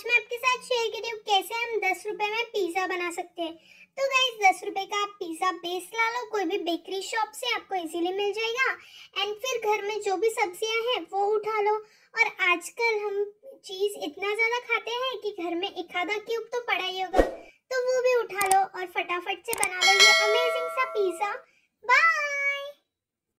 आज मैं आपके साथ शेयर कर रही हूँ कैसे हम दस रुपए में पिज़्ज़ा बना सकते हैं तो गाइज दस रुपए का आप पिज़्ज़ा बेस ला लो कोई भी बेकरी शॉप से आपको इजीली मिल जाएगा एंड फिर घर में जो भी सब्जियां हैं वो उठा लो और आजकल हम चीज़ इतना ज़्यादा खाते हैं कि घर में एक आधा क्यूब तो पड़ा ही होगा तो वो भी उठा लो और फटाफट से बना लो ये अमेजिंग सा पिज़्ज़ा